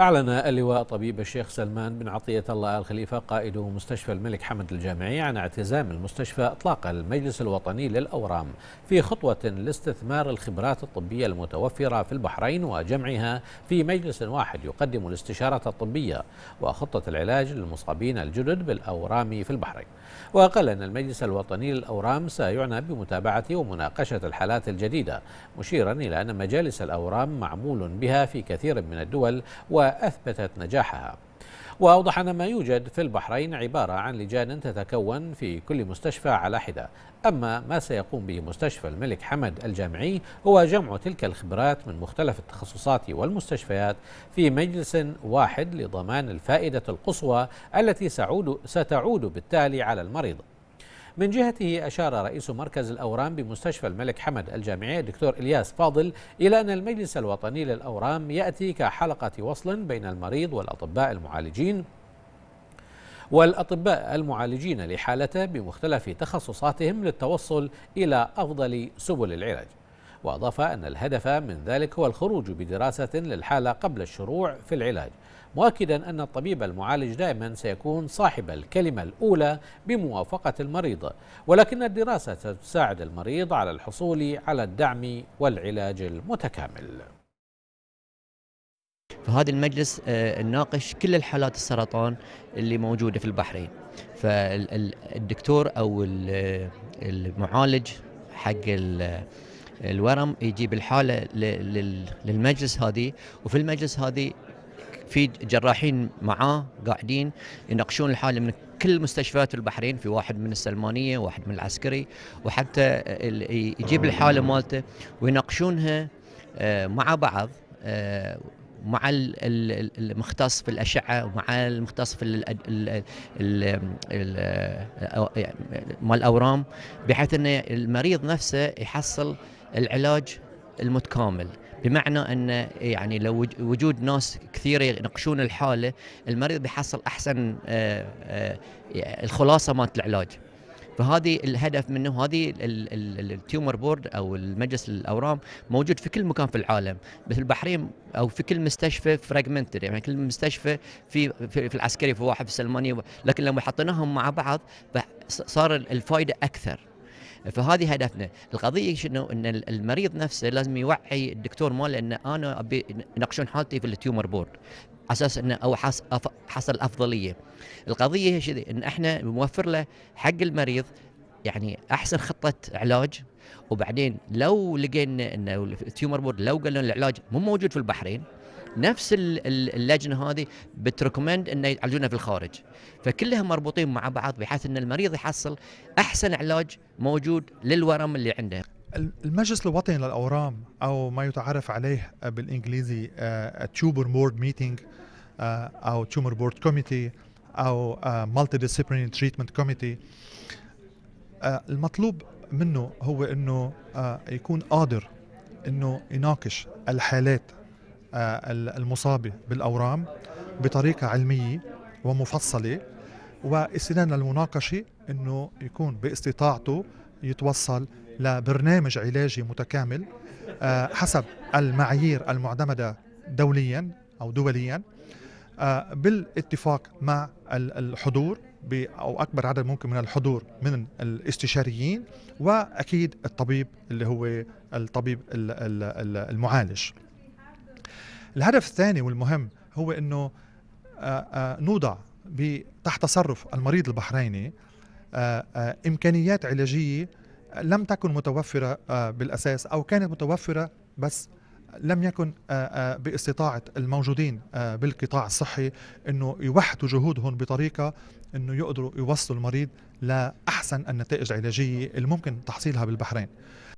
أعلن اللواء طبيب الشيخ سلمان بن عطية الله الخليفة قائد مستشفى الملك حمد الجامعي عن اعتزام المستشفى إطلاق المجلس الوطني للأورام في خطوة لاستثمار الخبرات الطبية المتوفرة في البحرين وجمعها في مجلس واحد يقدم الاستشارة الطبية وخطة العلاج للمصابين الجدد بالأورام في البحرين وقال أن المجلس الوطني للأورام سيعنى بمتابعة ومناقشة الحالات الجديدة مشيرا إلى أن مجالس الأورام معمول بها في كثير من الدول و أثبتت نجاحها وأوضح أن ما يوجد في البحرين عبارة عن لجان تتكون في كل مستشفى على حدة أما ما سيقوم به مستشفى الملك حمد الجامعي هو جمع تلك الخبرات من مختلف التخصصات والمستشفيات في مجلس واحد لضمان الفائدة القصوى التي سعود ستعود بالتالي على المريض من جهته أشار رئيس مركز الأورام بمستشفى الملك حمد الجامعي الدكتور إلياس فاضل إلى أن المجلس الوطني للأورام يأتي كحلقة وصل بين المريض والأطباء المعالجين والأطباء المعالجين لحالته بمختلف تخصصاتهم للتوصل إلى أفضل سبل العلاج وأضاف أن الهدف من ذلك هو الخروج بدراسة للحالة قبل الشروع في العلاج مؤكدا أن الطبيب المعالج دائما سيكون صاحب الكلمة الأولى بموافقة المريض ولكن الدراسة ستساعد المريض على الحصول على الدعم والعلاج المتكامل في هذا المجلس آه، نناقش كل الحالات السرطان اللي موجودة في البحرين فالدكتور أو آه، المعالج حق الورم يجيب الحاله للمجلس هذه وفي المجلس هذه في جراحين معاه قاعدين يناقشون الحاله من كل مستشفيات البحرين في واحد من السلمانيه واحد من العسكري وحتى يجيب الحاله مالته ويناقشونها آه، مع بعض آه، مع المختص في الاشعه ومع المختص في مال الاورام بحيث ان المريض نفسه يحصل العلاج المتكامل بمعنى ان يعني لو وجود ناس كثيره يناقشون الحاله المريض بيحصل احسن آه، آه، الخلاصه مالت العلاج فهذه الهدف منه هذه التيومر بورد او المجلس الاورام موجود في كل مكان في العالم مثل البحرين او في كل مستشفى فراجمنتد يعني كل مستشفى في في العسكري في واحد في السلمانيه لكن لما حطيناهم مع بعض صار الفائده اكثر فهذه هدفنا القضيه شنو ان المريض نفسه لازم يوعي الدكتور ماله ان انا ابي يناقشون حالتي في التيومر بورد على اساس انه او حصل حصل افضليه القضيه هي ان احنا نوفر له حق المريض يعني احسن خطه علاج وبعدين لو لقينا انه التيومر بورد لو قالوا العلاج مو موجود في البحرين نفس اللجنه هذه بتركمند انه يعالجونا في الخارج فكلهم مربوطين مع بعض بحيث ان المريض يحصل احسن علاج موجود للورم اللي عنده المجلس الوطني للاورام او ما يتعرف عليه بالانجليزي تيوبر بورد ميتينج او تيومر بورد كوميتي او مالتي ديسيبلين تريتمنت كوميتي المطلوب منه هو انه آه، يكون قادر انه يناقش الحالات آه، المصابة بالأورام بطريقة علمية ومفصلة واستنان للمناقشة أنه يكون باستطاعته يتوصل لبرنامج علاجي متكامل آه، حسب المعايير المعتمدة دوليا أو دوليا آه، بالاتفاق مع الحضور او اكبر عدد ممكن من الحضور من الاستشاريين واكيد الطبيب اللي هو الطبيب المعالج الهدف الثاني والمهم هو انه آه، آه، نوضع تحت تصرف المريض البحريني آه، امكانيات علاجيه لم تكن متوفره بالاساس او كانت متوفره بس لم يكن باستطاعه الموجودين بالقطاع الصحي انه يوحدوا جهودهم بطريقه انه يقدروا يوصلوا المريض لاحسن النتائج العلاجيه الممكن تحصيلها بالبحرين.